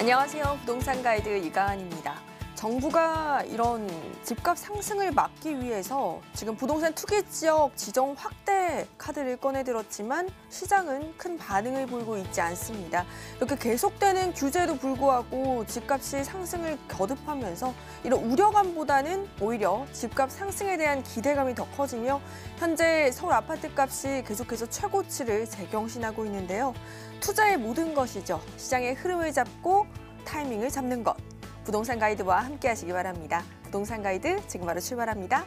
안녕하세요. 부동산 가이드 이가은입니다. 정부가 이런 집값 상승을 막기 위해서 지금 부동산 투기 지역 지정 확대 카드를 꺼내들었지만 시장은 큰 반응을 보이고 있지 않습니다. 이렇게 계속되는 규제도 불구하고 집값이 상승을 거듭하면서 이런 우려감보다는 오히려 집값 상승에 대한 기대감이 더 커지며 현재 서울 아파트 값이 계속해서 최고치를 재경신하고 있는데요. 투자의 모든 것이죠. 시장의 흐름을 잡고 타이밍을 잡는 것. 부동산 가이드와 함께 하시기 바랍니다. 부동산 가이드 지금 바로 출발합니다.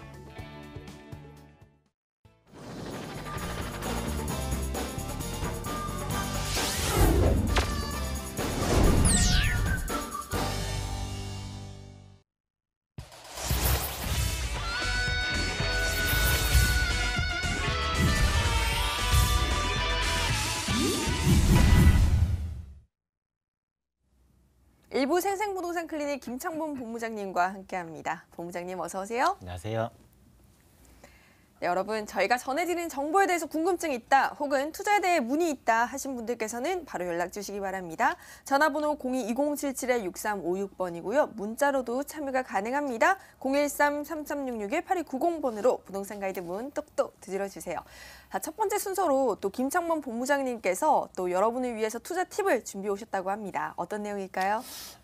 클리닉 김창범 본부장님과 함께합니다. 본부장님 어서 오세요. 안녕하세요. 네, 여러분 저희가 전해드리는 정보에 대해서 궁금증이 있다 혹은 투자에 대해 문의 있다 하신 분들께서는 바로 연락 주시기 바랍니다. 전화번호 02-2077-6356번이고요. 문자로도 참여가 가능합니다. 013-3366-8290번으로 부동산 가이드 문 똑똑 두드려 주세요. 자, 첫 번째 순서로 또 김창범 본부장님께서 또 여러분을 위해서 투자 팁을 준비해 오셨다고 합니다. 어떤 내용일까요?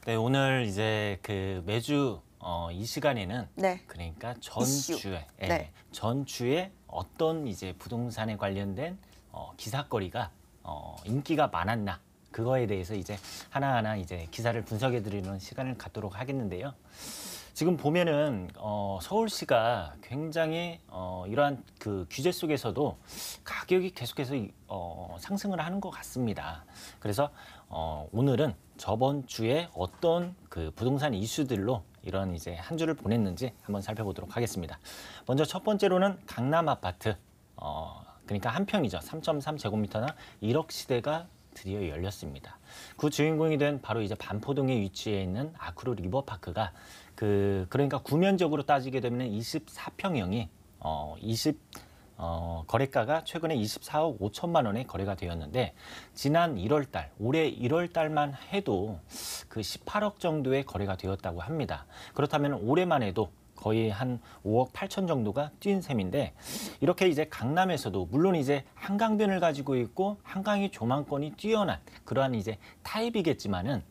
네, 오늘 이제 그 매주 어, 이 시간에는 네. 그러니까 전주에 예, 네. 전주에 어떤 이제 부동산에 관련된 어, 기사거리가 어, 인기가 많았나 그거에 대해서 이제 하나하나 이제 기사를 분석해 드리는 시간을 갖도록 하겠는데요. 지금 보면은 어, 서울시가 굉장히 어, 이러한 그 규제 속에서도 가격이 계속해서 어, 상승을 하는 것 같습니다. 그래서 어, 오늘은 저번 주에 어떤 그 부동산 이슈들로 이런 이제 한 주를 보냈는지 한번 살펴보도록 하겠습니다. 먼저 첫 번째로는 강남 아파트. 어, 그러니까 한 평이죠. 3.3제곱미터나 1억 시대가 드디어 열렸습니다. 그 주인공이 된 바로 이제 반포동에 위치해 있는 아크로 리버파크가 그 그러니까 구면적으로 따지게 되면 24평형이 어20 어, 거래가가 최근에 24억 5천만 원에 거래가 되었는데 지난 1월 달, 올해 1월 달만 해도 그 18억 정도의 거래가 되었다고 합니다. 그렇다면 올해만 해도 거의 한 5억 8천 정도가 뛴 셈인데 이렇게 이제 강남에서도 물론 이제 한강변을 가지고 있고 한강의 조망권이 뛰어난 그러한 이제 타입이겠지만은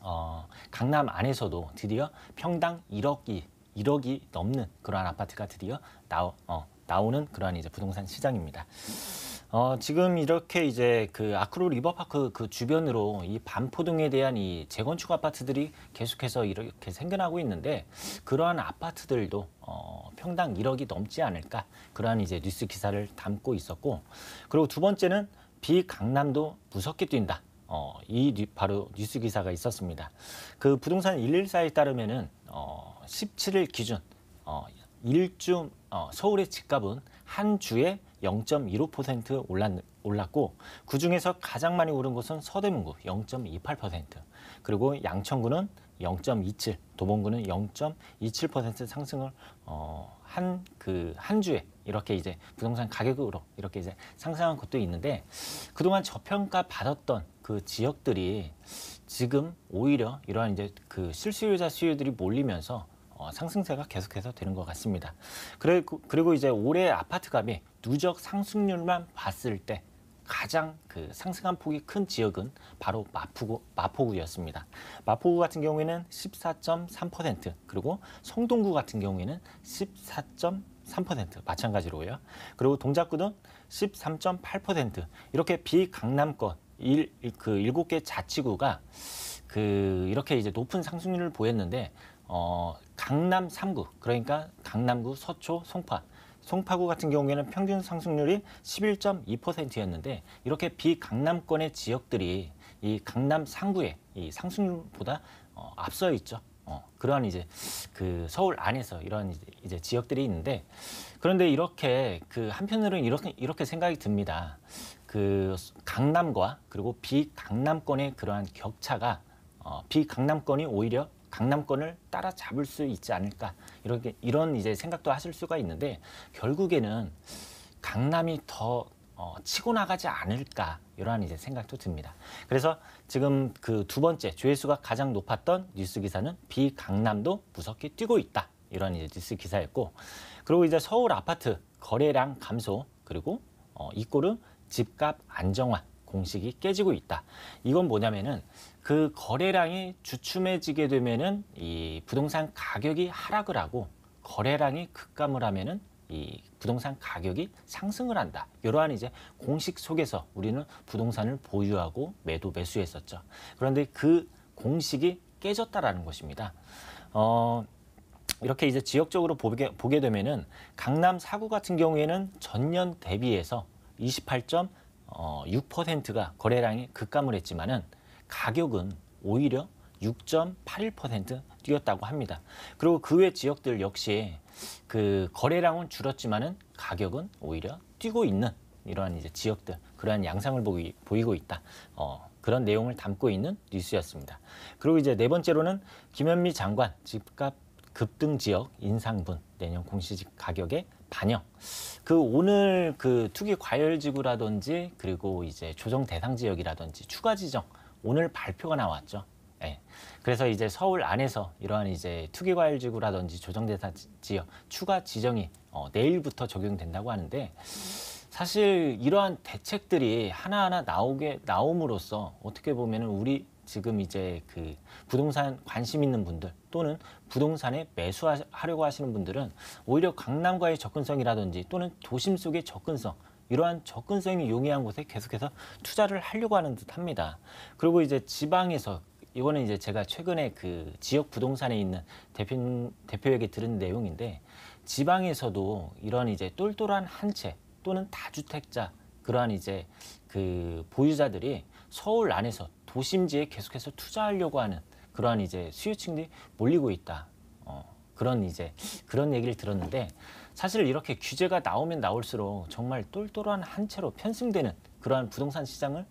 어, 강남 안에서도 드디어 평당 1억이 1억이 넘는 그러한 아파트가 드디어 나, 어, 나오는 그러한 이제 부동산 시장입니다. 어, 지금 이렇게 이제 그 아크로 리버파크 그 주변으로 이 반포동에 대한 이 재건축 아파트들이 계속해서 이렇게 생겨나고 있는데 그러한 아파트들도 어, 평당 1억이 넘지 않을까 그러한 이제 뉴스 기사를 담고 있었고 그리고 두 번째는 비강남도 무섭게 뛴다. 어, 이 뉴, 바로 뉴스 기사가 있었습니다. 그 부동산 114에 따르면은 어, 17일 기준 어, 일주 어, 서울의 집값은 한 주에 0.15% 올랐, 올랐고 그 중에서 가장 많이 오른 곳은 서대문구 0.28% 그리고 양천구는 0.27 도봉구는 0.27% 상승을 어, 한그한 그, 주에 이렇게 이제 부동산 가격으로 이렇게 이제 상승한 곳도 있는데 그동안 저평가 받았던 그 지역들이 지금 오히려 이러한 이제 그 실수요자 수요들이 몰리면서 어, 상승세가 계속해서 되는 것 같습니다. 그리고, 그리고 이제 올해 아파트 값이 누적 상승률만 봤을 때 가장 그 상승한 폭이 큰 지역은 바로 마포구, 마포구였습니다. 마포구 같은 경우에는 14.3% 그리고 성동구 같은 경우에는 14.3% 마찬가지로요. 그리고 동작구는 13.8% 이렇게 비강남권 일, 그 7개 자치구가 그 이렇게 이제 높은 상승률을 보였는데 어, 강남 3구 그러니까 강남구, 서초, 송파 송파구 같은 경우에는 평균 상승률이 11.2%였는데 이렇게 비강남권의 지역들이 이 강남 3구의 이 상승률보다 어, 앞서 있죠. 어, 그러한 이제 그 서울 안에서 이런 이제 지역들이 있는데 그런데 이렇게 그 한편으로는 이렇게 이렇게 생각이 듭니다. 그 강남과 그리고 비강남권의 그러한 격차가 어, 비강남권이 오히려 강남권을 따라잡을 수 있지 않을까 이렇게 이런 이제 생각도 하실 수가 있는데 결국에는 강남이 더 어, 치고 나가지 않을까 이러한 이제 생각도 듭니다. 그래서 지금 그 두 번째 조회수가 가장 높았던 뉴스 기사는 비강남도 무섭게 뛰고 있다 이러한 이제 뉴스 기사였고 그리고 이제 서울 아파트 거래량 감소 그리고 어, 이꼬름 집값 안정화 공식이 깨지고 있다. 이건 뭐냐면은 그 거래량이 주춤해지게 되면은 이 부동산 가격이 하락을 하고 거래량이 급감을 하면은 이 부동산 가격이 상승을 한다. 이러한 이제 공식 속에서 우리는 부동산을 보유하고 매도 매수했었죠. 그런데 그 공식이 깨졌다라는 것입니다. 어, 이렇게 이제 지역적으로 보게, 보게 되면은 강남 사구 같은 경우에는 전년 대비해서 28. 어, 6%가 거래량이 급감을 했지만은 가격은 오히려 6.81% 뛰었다고 합니다. 그리고 그 외 지역들 역시 그 거래량은 줄었지만은 가격은 오히려 뛰고 있는 이러한 이제 지역들 그러한 양상을 보이, 보이고 있다. 어, 그런 내용을 담고 있는 뉴스였습니다. 그리고 이제 네 번째로는 김현미 장관 집값 급등 지역 인상분 내년 공시지 가격에 가 반영. 그 오늘 그 투기 과열 지구라든지 그리고 이제 조정 대상 지역이라든지 추가 지정 오늘 발표가 나왔죠. 예. 그래서 이제 서울 안에서 이러한 이제 투기 과열 지구라든지 조정 대상 지역 추가 지정이 어, 내일부터 적용된다고 하는데 사실 이러한 대책들이 하나하나 나오게 나옴으로써 어떻게 보면은 우리 지금 이제 그 부동산 관심 있는 분들 또는 부동산에 매수하려고 하시는 분들은 오히려 강남과의 접근성이라든지 또는 도심 속의 접근성 이러한 접근성이 용이한 곳에 계속해서 투자를 하려고 하는 듯 합니다. 그리고 이제 지방에서 이거는 이제 제가 최근에 그 지역 부동산에 있는 대표, 대표에게 들은 내용인데 지방에서도 이런 이제 똘똘한 한 채 또는 다주택자 그러한 이제 그 보유자들이 서울 안에서 도심지에 계속해서 투자하려고 하는 그러한 이제 수요층들이 몰리고 있다. 어, 그런 이제 그런 얘기를 들었는데 사실 이렇게 규제가 나오면 나올수록 정말 똘똘한 한 채로 편승되는 그러한 부동산 시장을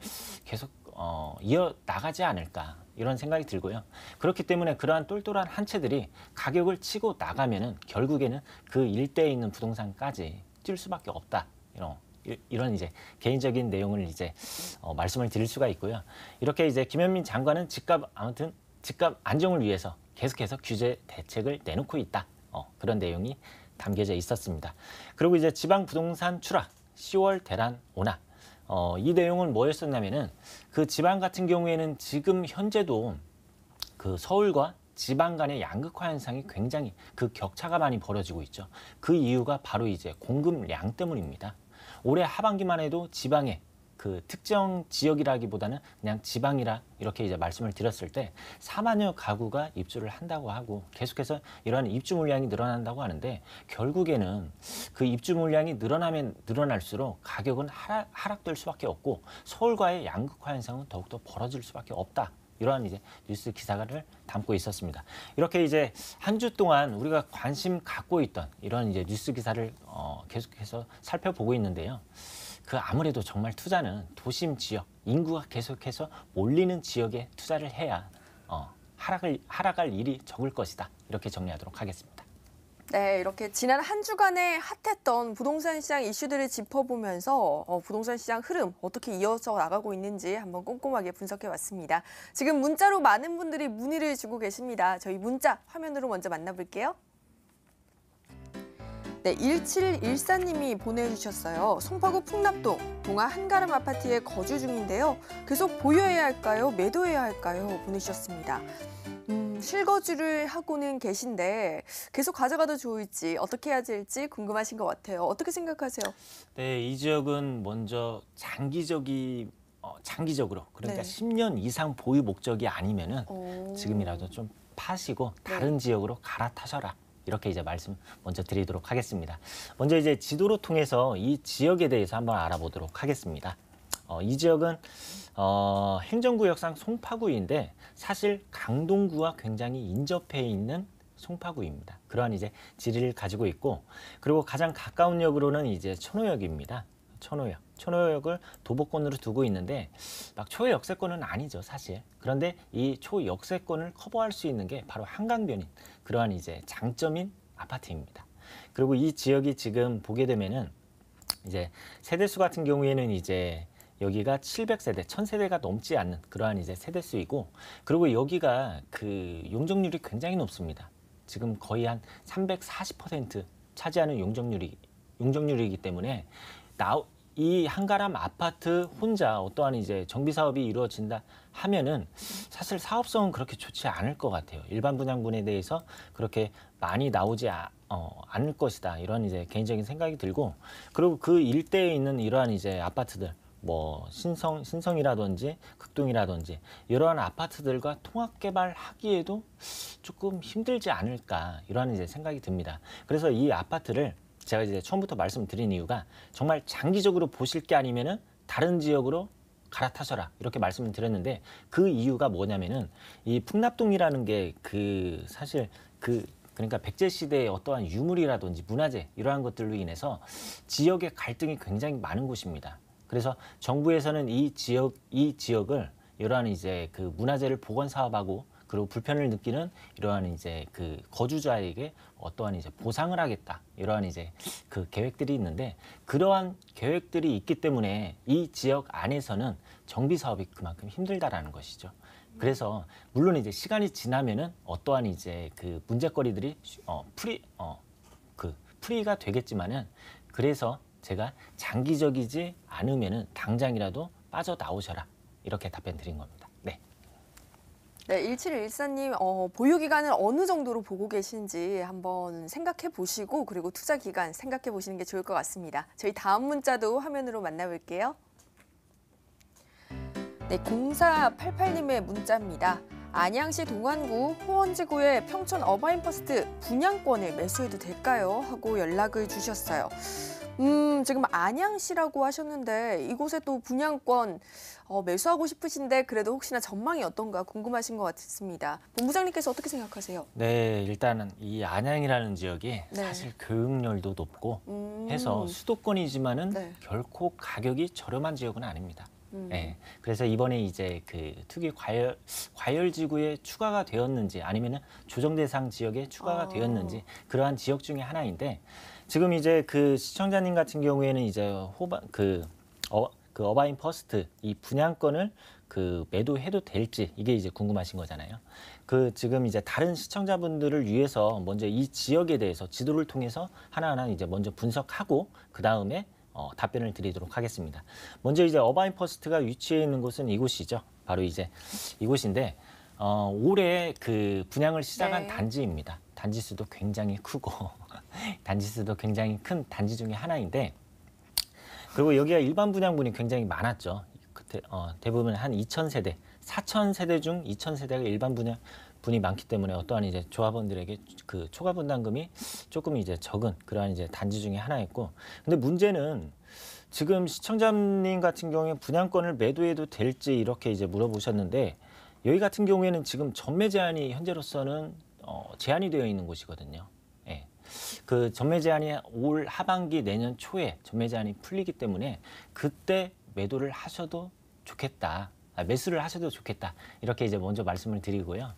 계속 어, 이어 나가지 않을까 이런 생각이 들고요. 그렇기 때문에 그러한 똘똘한 한 채들이 가격을 치고 나가면은 결국에는 그 일대에 있는 부동산까지 뛸 수밖에 없다. 이런 이런 이제 개인적인 내용을 이제 어, 말씀을 드릴 수가 있고요. 이렇게 이제 김현민 장관은 집값 아무튼 집값 안정을 위해서 계속해서 규제 대책을 내놓고 있다. 어, 그런 내용이 담겨져 있었습니다. 그리고 이제 지방 부동산 추락, 10월 대란 오나 어, 이 내용은 뭐였었냐면은 그 지방 같은 경우에는 지금 현재도 그 서울과 지방 간의 양극화 현상이 굉장히 그 격차가 많이 벌어지고 있죠. 그 이유가 바로 이제 공급량 때문입니다. 올해 하반기만 해도 지방에 그 특정 지역이라기보다는 그냥 지방이라 이렇게 이제 말씀을 드렸을 때 4만여 가구가 입주를 한다고 하고 계속해서 이러한 입주 물량이 늘어난다고 하는데 결국에는 그 입주 물량이 늘어나면 늘어날수록 가격은 하락, 하락될 수밖에 없고 서울과의 양극화 현상은 더욱더 벌어질 수밖에 없다. 이러한 이제 뉴스 기사를 담고 있었습니다. 이렇게 이제 한 주 동안 우리가 관심 갖고 있던 이런 이제 뉴스 기사를 어, 계속해서 살펴보고 있는데요. 그 아무래도 정말 투자는 도심 지역 인구가 계속해서 몰리는 지역에 투자를 해야 어, 하락을 하락할 일이 적을 것이다. 이렇게 정리하도록 하겠습니다. 네, 이렇게 지난 한 주간에 핫했던 부동산 시장 이슈들을 짚어보면서 어, 부동산 시장 흐름 어떻게 이어서 나가고 있는지 한번 꼼꼼하게 분석해봤습니다. 지금 문자로 많은 분들이 문의를 주고 계십니다. 저희 문자 화면으로 먼저 만나볼게요. 네, 1714님이 보내주셨어요. 송파구 풍납동 동아 한가람 아파트에 거주 중인데요. 계속 보유해야 할까요? 매도해야 할까요? 보내주셨습니다. 실거주를 하고는 계신데 계속 가져가도 좋을지 어떻게 해야 될지 궁금하신 것 같아요. 어떻게 생각하세요? 네, 이 지역은 먼저 장기적인 어, 장기적으로 그러니까 네. 10년 이상 보유 목적이 아니면은 오. 지금이라도 좀 파시고 네. 다른 지역으로 갈아타셔라. 이렇게 이제 말씀 먼저 드리도록 하겠습니다. 먼저 이제 지도로 통해서 이 지역에 대해서 한번 알아보도록 하겠습니다. 어, 이 지역은 어, 행정구역상 송파구인데 사실 강동구와 굉장히 인접해 있는 송파구입니다. 그러한 이제 지리를 가지고 있고 그리고 가장 가까운 역으로는 이제 천호역입니다. 천호역. 천호역을 도보권으로 두고 있는데 막 초역세권은 아니죠 사실 그런데 이 초역세권을 커버할 수 있는 게 바로 한강변인 그러한 이제 장점인 아파트입니다 그리고 이 지역이 지금 보게 되면은 이제 세대수 같은 경우에는 이제 여기가 700세대, 1000세대가 넘지 않는 그러한 이제 세대 수이고 그리고 여기가 그 용적률이 굉장히 높습니다. 지금 거의 한 340% 차지하는 용적률이 용적률이기 때문에 나, 이 한가람 아파트 혼자 어떠한 이제 정비 사업이 이루어진다 하면은 사실 사업성은 그렇게 좋지 않을 것 같아요. 일반 분양분에 대해서 그렇게 많이 나오지 아, 어, 않을 것이다 이런 이제 개인적인 생각이 들고 그리고 그 일대에 있는 이러한 이제 아파트들 뭐 신성 신성이라든지 극동이라든지 이러한 아파트들과 통합 개발하기에도 조금 힘들지 않을까 이러한 이제 생각이 듭니다. 그래서 이 아파트를 제가 이제 처음부터 말씀드린 이유가 정말 장기적으로 보실 게 아니면은 다른 지역으로 갈아타셔라 이렇게 말씀을 드렸는데 그 이유가 뭐냐면은 이 풍납동이라는 게 그 사실 그 그러니까 백제 시대의 어떠한 유물이라든지 문화재 이러한 것들로 인해서 지역의 갈등이 굉장히 많은 곳입니다. 그래서 정부에서는 이 지역 이 지역을 이러한 이제 그 문화재를 복원 사업하고 그리고 불편을 느끼는 이러한 이제 그 거주자에게 어떠한 이제 보상을 하겠다 이러한 이제 그 계획들이 있는데 그러한 계획들이 있기 때문에 이 지역 안에서는 정비 사업이 그만큼 힘들다라는 것이죠. 그래서 물론 이제 시간이 지나면은 어떠한 이제 그 문제거리들이 어 프리 어그 프리가 되겠지만은 그래서 제가 장기적이지 않으면 당장이라도 빠져나오셔라. 이렇게 답변 드린 겁니다. 네. 네, 1714님, 어, 보유기간을 어느 정도로 보고 계신지 한번 생각해 보시고, 그리고 투자기간 생각해 보시는 게 좋을 것 같습니다. 저희 다음 문자도 화면으로 만나볼게요. 네, 0488님의 문자입니다. 안양시 동안구 호원지구의 평촌 어바인퍼스트 분양권을 매수해도 될까요? 하고 연락을 주셨어요. 음, 지금 안양시라고 하셨는데 이곳에 또 분양권 어, 매수하고 싶으신데 그래도 혹시나 전망이 어떤가 궁금하신 것 같습니다. 본부장님께서 어떻게 생각하세요? 네, 일단은 이 안양이라는 지역이 네. 사실 교육열도 높고 음. 해서 수도권이지만은 네. 결코 가격이 저렴한 지역은 아닙니다. 음. 네, 그래서 이번에 이제 그 특이 과열 과열 지구에 추가가 되었는지 아니면은 조정 대상 지역에 추가가 아. 되었는지 그러한 지역 중에 하나인데 지금 이제 그 시청자님 같은 경우에는 이제 호반 그, 어, 그 어바인 퍼스트 이 분양권을 그 매도해도 될지 이게 이제 궁금하신 거잖아요. 그 지금 이제 다른 시청자분들을 위해서 먼저 이 지역에 대해서 지도를 통해서 하나하나 이제 먼저 분석하고 그 다음에 어, 답변을 드리도록 하겠습니다. 먼저 이제 어바인 퍼스트가 위치해 있는 곳은 이곳이죠. 바로 이제 이곳인데 어, 올해 그 분양을 시작한 네. 단지입니다. 단지 수도 굉장히 크고 단지 수도 굉장히 큰 단지 중에 하나인데 그리고 여기가 일반 분양분이 굉장히 많았죠. 그때 어, 대부분 한 2천 세대, 4천 세대 중 2천 세대가 일반 분양 분이 많기 때문에 어떠한 이제 조합원들에게 그 초과 분담금이 조금 이제 적은 그러한 이제 단지 중에 하나였고 근데 문제는 지금 시청자님 같은 경우에 분양권을 매도해도 될지 이렇게 이제 물어보셨는데 여기 같은 경우에는 지금 전매 제한이 현재로서는 어, 제한이 되어 있는 곳이거든요. 예. 그 전매 제한이 올 하반기 내년 초에 전매 제한이 풀리기 때문에 그때 매도를 하셔도 좋겠다. 아, 매수를 하셔도 좋겠다. 이렇게 이제 먼저 말씀을 드리고요.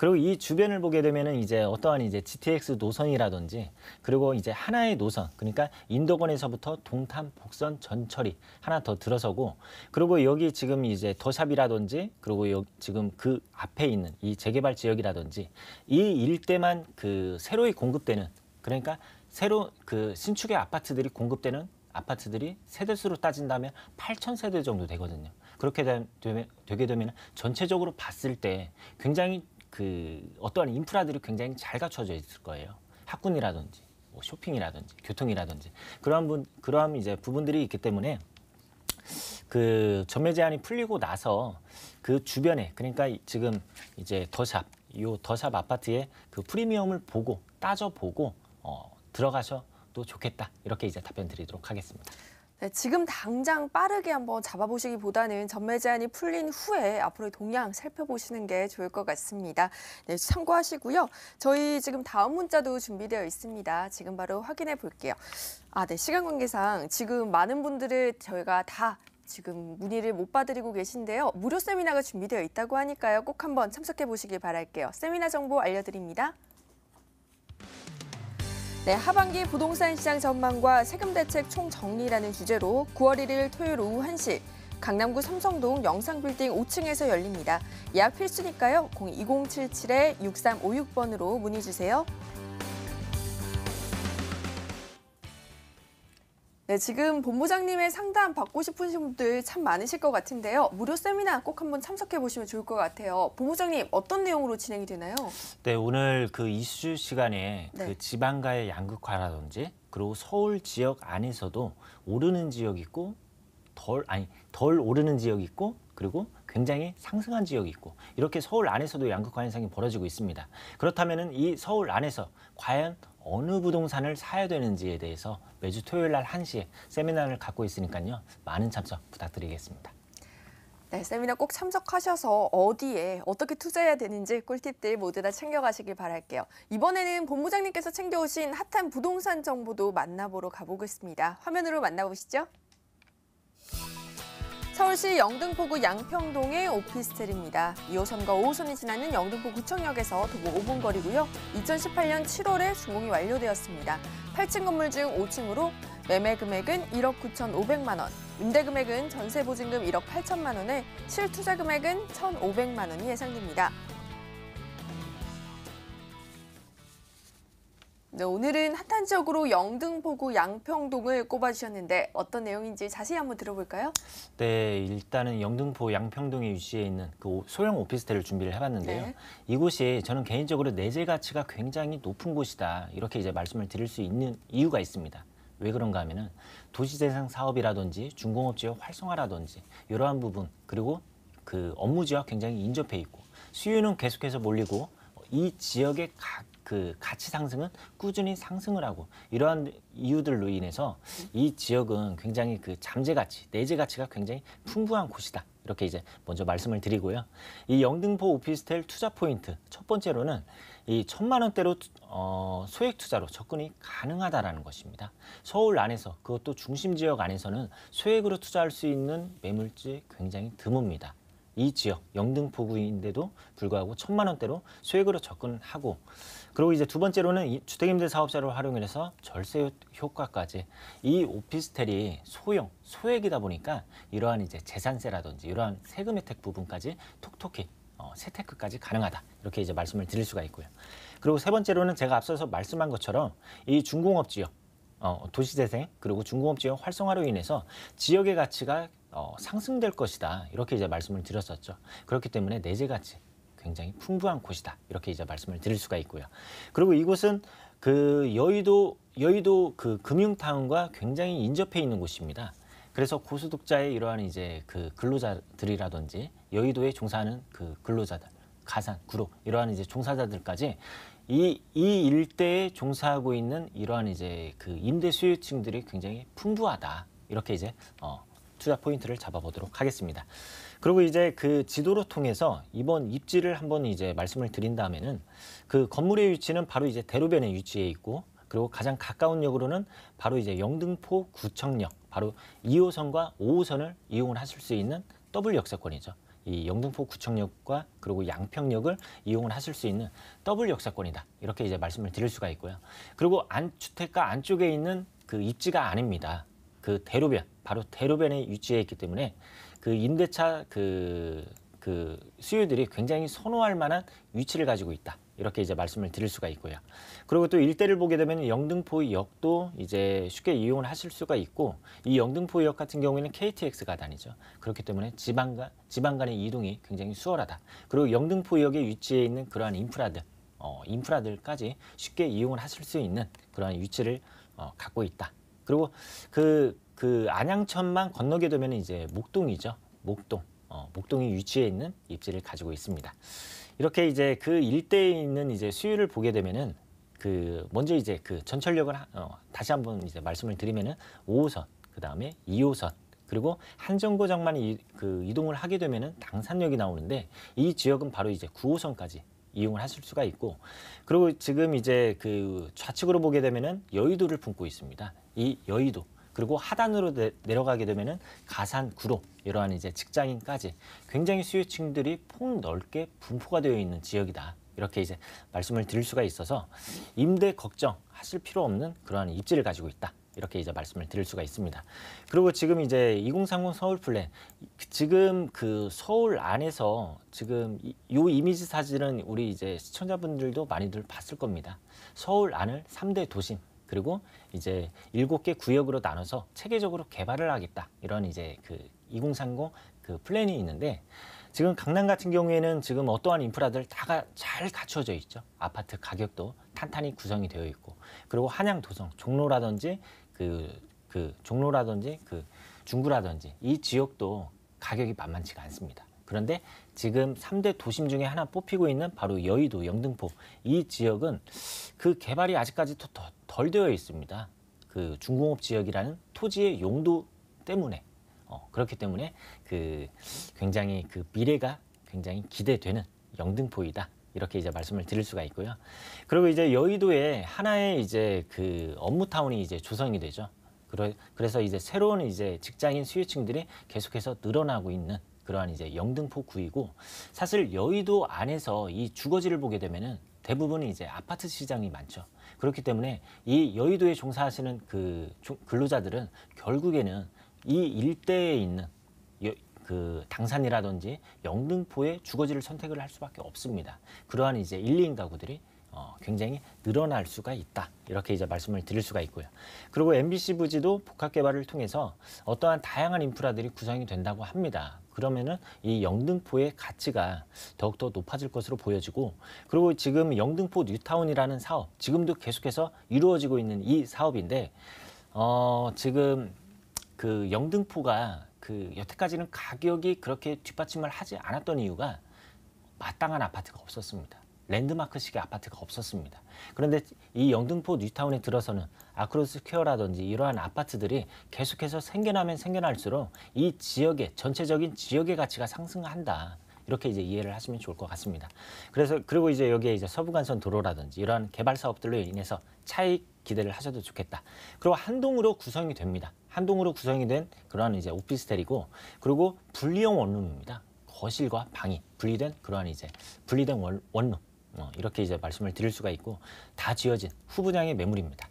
그리고 이 주변을 보게 되면은 이제 어떠한 이제 GTX 노선이라든지 그리고 이제 하나의 노선 그러니까 인도권에서부터 동탄 복선 전철이 하나 더 들어서고 그리고 여기 지금 이제 더샵이라든지 그리고 여기 지금 그 앞에 있는 이 재개발 지역이라든지 이 일대만 그 새로이 공급되는 그러니까 새로 그 신축의 아파트들이 공급되는 아파트들이 세대수로 따진다면 8천 세대 정도 되거든요. 그렇게 되면, 되게 되면 전체적으로 봤을 때 굉장히 그 어떠한 인프라들이 굉장히 잘 갖춰져 있을 거예요. 학군이라든지 뭐 쇼핑이라든지 교통이라든지 그러한 분 그러한 이제 부분들이 있기 때문에 그 전매 제한이 풀리고 나서 그 주변에 그러니까 지금 이제 더샵 요 더샵 아파트의 그 프리미엄을 보고 따져 보고 어, 들어가셔도 좋겠다 이렇게 이제 답변 드리도록 하겠습니다. 네, 지금 당장 빠르게 한번 잡아보시기보다는 전매 제한이 풀린 후에 앞으로의 동향 살펴보시는 게 좋을 것 같습니다. 네, 참고하시고요. 저희 지금 다음 문자도 준비되어 있습니다. 지금 바로 확인해 볼게요. 아, 네, 시간 관계상 지금 많은 분들을 저희가 다 지금 문의를 못 받으리고 계신데요. 무료 세미나가 준비되어 있다고 하니까요. 꼭 한번 참석해 보시길 바랄게요. 세미나 정보 알려드립니다. 네, 하반기 부동산 시장 전망과 세금 대책 총정리라는 주제로 9월 1일 토요일 오후 1시 강남구 삼성동 영상빌딩 5층에서 열립니다. 예약 필수니까요. 02077-6356번으로 문의 주세요. 네, 지금 본부장님의 상담 받고 싶으신 분들 참 많으실 것 같은데요. 무료 세미나 꼭 한번 참석해 보시면 좋을 것 같아요. 본부장님 어떤 내용으로 진행이 되나요? 네, 오늘 그 이슈 시간에 그 네. 그지방과의 양극화라든지 그리고 서울 지역 안에서도 오르는 지역 이 있고 덜 아니 덜 오르는 지역 이 있고 그리고 굉장히 상승한 지역이 있고 이렇게 서울 안에서도 양극화 현상이 벌어지고 있습니다. 그렇다면 이 서울 안에서 과연 어느 부동산을 사야 되는지에 대해서 매주 토요일 날 1시에 세미나를 갖고 있으니까요. 많은 참석 부탁드리겠습니다. 네, 세미나 꼭 참석하셔서 어디에 어떻게 투자해야 되는지 꿀팁들 모두 다 챙겨가시길 바랄게요. 이번에는 본부장님께서 챙겨오신 핫한 부동산 정보도 만나보러 가보겠습니다. 화면으로 만나보시죠. 서울시 영등포구 양평동의 오피스텔입니다. 2호선과 5호선이 지나는 영등포 구청역에서 도보 5분 거리고요. 2018년 7월에 준공이 완료되었습니다. 8층 건물 중 5층으로 매매 금액은 1억 9,500만 원, 임대 금액은 전세 보증금 1억 8천만 원에 실투자 금액은 1,500만 원이 예상됩니다. 네, 오늘은 핫한 지역으로 영등포구 양평동을 꼽아주셨는데 어떤 내용인지 자세히 한번 들어볼까요? 네, 일단은 영등포 양평동에 위치해 있는 그 소형 오피스텔을 준비를 해봤는데요. 네. 이곳이 저는 개인적으로 내재 가치가 굉장히 높은 곳이다 이렇게 이제 말씀을 드릴 수 있는 이유가 있습니다. 왜 그런가 하면 도시재생 사업이라든지 중공업 지역 활성화라든지 이러한 부분 그리고 그 업무 지역 굉장히 인접해 있고 수요는 계속해서 몰리고 이 지역의 각그 가치 상승은 꾸준히 상승을 하고 이러한 이유들로 인해서 이 지역은 굉장히 그 잠재 가치, 내재 가치가 굉장히 풍부한 곳이다. 이렇게 이제 먼저 말씀을 드리고요. 이 영등포 오피스텔 투자 포인트 첫 번째로는 이 천만 원대로 어, 소액 투자로 접근이 가능하다라는 것입니다. 서울 안에서 그것도 중심 지역 안에서는 소액으로 투자할 수 있는 매물지 굉장히 드뭅니다. 이 지역 영등포구인데도 불구하고 천만 원대로 소액으로 접근하고 그리고 이제 두 번째로는 주택임대 사업자를 활용해서 절세 효과까지 이 오피스텔이 소형, 소액이다 보니까 이러한 이제 재산세라든지 이러한 세금 혜택 부분까지 톡톡히 어, 세테크까지 가능하다 이렇게 이제 말씀을 드릴 수가 있고요. 그리고 세 번째로는 제가 앞서서 말씀한 것처럼 이 중공업 지역 어, 도시재생 그리고 중공업 지역 활성화로 인해서 지역의 가치가 어, 상승될 것이다 이렇게 이제 말씀을 드렸었죠. 그렇기 때문에 내재 가치 굉장히 풍부한 곳이다. 이렇게 이제 말씀을 드릴 수가 있고요. 그리고 이곳은 그 여의도 여의도 그 금융타운과 굉장히 인접해 있는 곳입니다. 그래서 고소득자의 이러한 이제 그 근로자들이라든지 여의도에 종사하는 그 근로자들, 가산, 구로 이러한 이제 종사자들까지 이, 이 일대에 종사하고 있는 이러한 이제 그 임대 수요층들이 굉장히 풍부하다. 이렇게 이제 어, 투자 포인트를 잡아보도록 하겠습니다. 그리고 이제 그 지도로 통해서 이번 입지를 한번 이제 말씀을 드린 다음에는 그 건물의 위치는 바로 이제 대로변에 위치해 있고 그리고 가장 가까운 역으로는 바로 이제 영등포 구청역 바로 2호선과 5호선을 이용을 하실 수 있는 더블 역사권이죠이 영등포 구청역과 그리고 양평역을 이용을 하실 수 있는 더블 역사권이다 이렇게 이제 말씀을 드릴 수가 있고요. 그리고 안 주택가 안쪽에 있는 그 입지가 아닙니다. 그 대로변 바로 대로변에 위치해 있기 때문에 그 임대차 그, 그 수요들이 굉장히 선호할 만한 위치를 가지고 있다. 이렇게 이제 말씀을 드릴 수가 있고요. 그리고 또 일대를 보게 되면 영등포역도 이제 쉽게 이용을 하실 수가 있고 이 영등포역 같은 경우에는 KTX가 다니죠. 그렇기 때문에 지방간 지방 간의 이동이 굉장히 수월하다. 그리고 영등포역에 위치해 있는 그러한 인프라들 어, 인프라들까지 쉽게 이용을 하실 수 있는 그러한 위치를 어, 갖고 있다. 그리고 그그 안양천만 건너게 되면 이제 목동이죠. 목동. 어, 목동이 위치해 있는 입지를 가지고 있습니다. 이렇게 이제 그 일대에 있는 이제 수유를 보게 되면은 그 먼저 이제 그 전철역을 하, 어, 다시 한번 이제 말씀을 드리면은 5호선, 그다음에 2호선 그리고 한정거장만 이, 그 이동을 하게 되면은 당산역이 나오는데 이 지역은 바로 이제 9호선까지 이용을 하실 수가 있고 그리고 지금 이제 그 좌측으로 보게 되면은 여의도를 품고 있습니다. 이 여의도 그리고 하단으로 내, 내려가게 되면은 가산, 구로 이러한 이제 직장인까지 굉장히 수요층들이 폭넓게 분포가 되어 있는 지역이다. 이렇게 이제 말씀을 드릴 수가 있어서 임대 걱정하실 필요 없는 그러한 입지를 가지고 있다. 이렇게 이제 말씀을 드릴 수가 있습니다. 그리고 지금 이제 2030 서울 플랜 지금 그 서울 안에서 지금 이, 이 이미지 사진은 우리 이제 시청자분들도 많이들 봤을 겁니다. 서울 안을 3대 도심 그리고 이제 일곱 개 구역으로 나눠서 체계적으로 개발을 하겠다. 이런 이제 그 2030그 그 플랜이 있는데 지금 강남 같은 경우에는 지금 어떠한 인프라들 다가잘 갖춰져 있죠. 아파트 가격도 탄탄히 구성이 되어 있고 그리고 한양 도성 종로라든지 그, 그 종로라든지 그 중구라든지 이 지역도 가격이 만만치가 않습니다. 그런데 지금 삼대 도심 중에 하나 뽑히고 있는 바로 여의도, 영등포 이 지역은 그 개발이 아직까지 도덜 되어 있습니다. 그 중공업 지역이라는 토지의 용도 때문에 어, 그렇기 때문에 그 굉장히 그 미래가 굉장히 기대되는 영등포이다. 이렇게 이제 말씀을 드릴 수가 있고요. 그리고 이제 여의도에 하나의 이제 그 업무타운이 이제 조성이 되죠. 그래서 이제 새로운 이제 직장인 수요층들이 계속해서 늘어나고 있는 그러한 이제 영등포 구이고 사실 여의도 안에서 이 주거지를 보게 되면은 대부분은 이제 아파트 시장이 많죠. 그렇기 때문에 이 여의도에 종사하시는 그 근로자들은 결국에는 이 일대에 있는 그 당산이라든지 영등포의 주거지를 선택을 할 수밖에 없습니다. 그러한 이제 1, 2인 가구들이 어, 굉장히 늘어날 수가 있다. 이렇게 이제 말씀을 드릴 수가 있고요. 그리고 MBC 부지도 복합 개발을 통해서 어떠한 다양한 인프라들이 구성이 된다고 합니다. 그러면은 이 영등포의 가치가 더욱더 높아질 것으로 보여지고 그리고 지금 영등포 뉴타운이라는 사업 지금도 계속해서 이루어지고 있는 이 사업인데 어 지금 그 영등포가 그 여태까지는 가격이 그렇게 뒷받침을 하지 않았던 이유가 마땅한 아파트가 없었습니다. 랜드마크식의 아파트가 없었습니다. 그런데 이 영등포 뉴타운에 들어서는 아크로스퀘어라든지 이러한 아파트들이 계속해서 생겨나면 생겨날수록 이 지역의 전체적인 지역의 가치가 상승한다. 이렇게 이제 이해를 하시면 좋을 것 같습니다. 그래서 그리고 이제 여기에 이제 서부간선 도로라든지 이러한 개발 사업들로 인해서 차익 기대를 하셔도 좋겠다. 그리고 한동으로 구성이 됩니다. 한동으로 구성이 된 그러한 이제 오피스텔이고 그리고 분리형 원룸입니다. 거실과 방이 분리된 그러한 이제 분리된 원, 원룸 어, 이렇게 이제 말씀을 드릴 수가 있고 다 지어진 후분양의 매물입니다.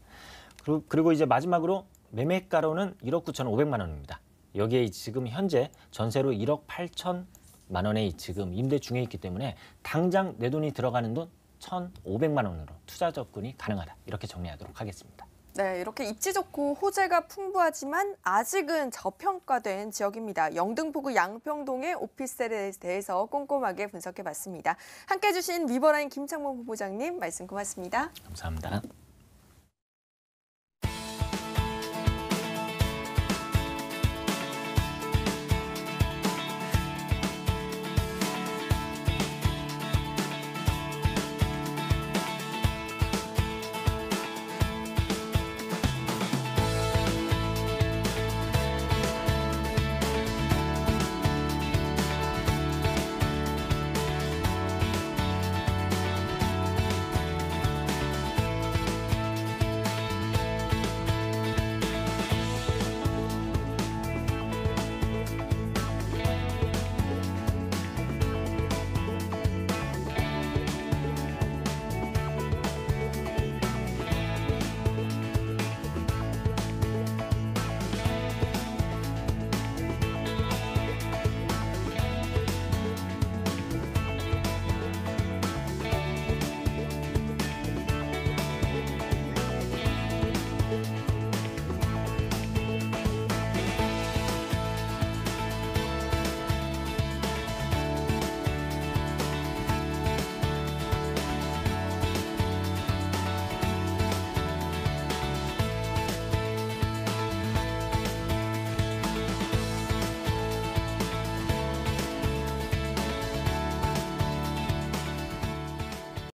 그리고, 이제 마지막으로 매매가로는 1억 9 5 0만 원입니다. 여기에 지금 현재 전세로 1억 8천만 원에 지금 임대 중에 있기 때문에 당장 내 돈이 들어가는 돈 1,500만 원으로 투자 접근이 가능하다. 이렇게 정리하도록 하겠습니다. 네, 이렇게 입지 좋고 호재가 풍부하지만 아직은 저평가된 지역입니다. 영등포구 양평동의 오피스텔에 대해서 꼼꼼하게 분석해봤습니다. 함께해 주신 리버라인김창봉 본부장님 말씀 고맙습니다. 감사합니다.